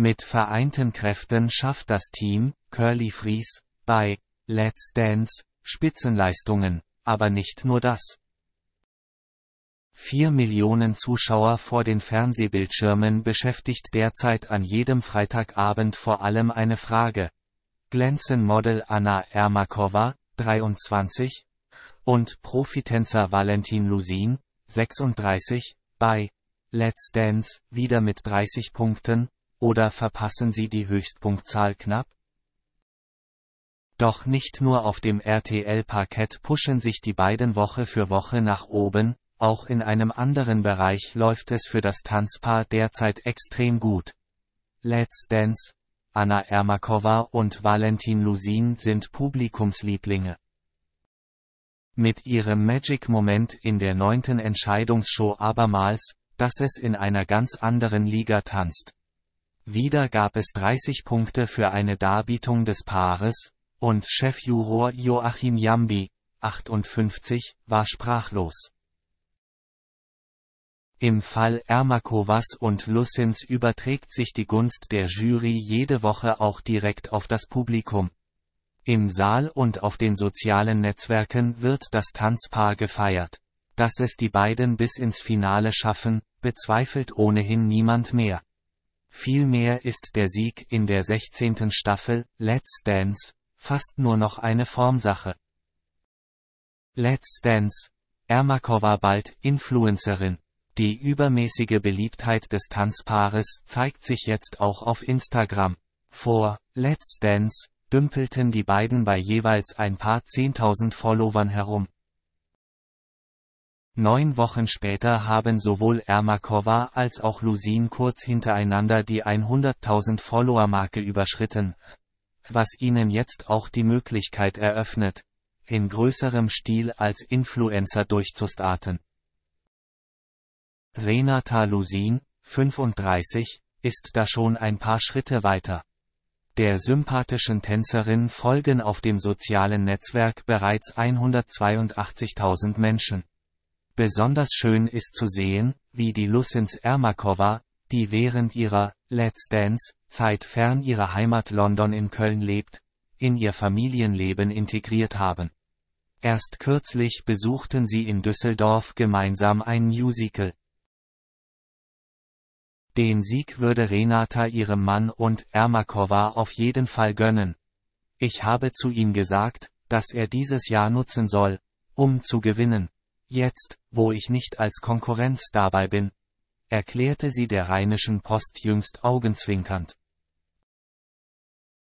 Mit vereinten Kräften schafft das Team, Curly Fries, bei Let's Dance, Spitzenleistungen, aber nicht nur das. Vier Millionen Zuschauer vor den Fernsehbildschirmen beschäftigt derzeit an jedem Freitagabend vor allem eine Frage. Glänzen Model Anna Ermakova, 23, und Profitänzer Valentin Lusin, 36, bei Let's Dance wieder mit 30 Punkten, oder verpassen Sie die Höchstpunktzahl knapp? Doch nicht nur auf dem RTL-Parkett pushen sich die beiden Woche für Woche nach oben, auch in einem anderen Bereich läuft es für das Tanzpaar derzeit extrem gut. Let's Dance, Anna Ermakova und Valentin Lusin sind Publikumslieblinge. Mit ihrem Magic-Moment in der neunten Entscheidungsshow abermals, dass es in einer ganz anderen Liga tanzt. Wieder gab es 30 Punkte für eine Darbietung des Paares, und Chefjuror Joachim Jambi, 58, war sprachlos. Im Fall Ermakovas und Lussins überträgt sich die Gunst der Jury jede Woche auch direkt auf das Publikum. Im Saal und auf den sozialen Netzwerken wird das Tanzpaar gefeiert. Dass es die beiden bis ins Finale schaffen, bezweifelt ohnehin niemand mehr. Vielmehr ist der Sieg in der 16. Staffel, Let's Dance, fast nur noch eine Formsache. Let's Dance. Ermakova bald Influencerin. Die übermäßige Beliebtheit des Tanzpaares zeigt sich jetzt auch auf Instagram. Vor Let's Dance dümpelten die beiden bei jeweils ein paar 10.000 Followern herum. Neun Wochen später haben sowohl Ermakova als auch Lusin kurz hintereinander die 100.000 Follower-Marke überschritten, was ihnen jetzt auch die Möglichkeit eröffnet, in größerem Stil als Influencer durchzustarten. Renata Lusin, 35, ist da schon ein paar Schritte weiter. Der sympathischen Tänzerin folgen auf dem sozialen Netzwerk bereits 182.000 Menschen. Besonders schön ist zu sehen, wie die Lucins Ermakova, die während ihrer Let's Dance Zeit fern ihrer Heimat London in Köln lebt, in ihr Familienleben integriert haben. Erst kürzlich besuchten sie in Düsseldorf gemeinsam ein Musical. Den Sieg würde Renata ihrem Mann und Ermakova auf jeden Fall gönnen. Ich habe zu ihm gesagt, dass er dieses Jahr nutzen soll, um zu gewinnen. Jetzt, wo ich nicht als Konkurrenz dabei bin, erklärte sie der Rheinischen Post jüngst augenzwinkernd.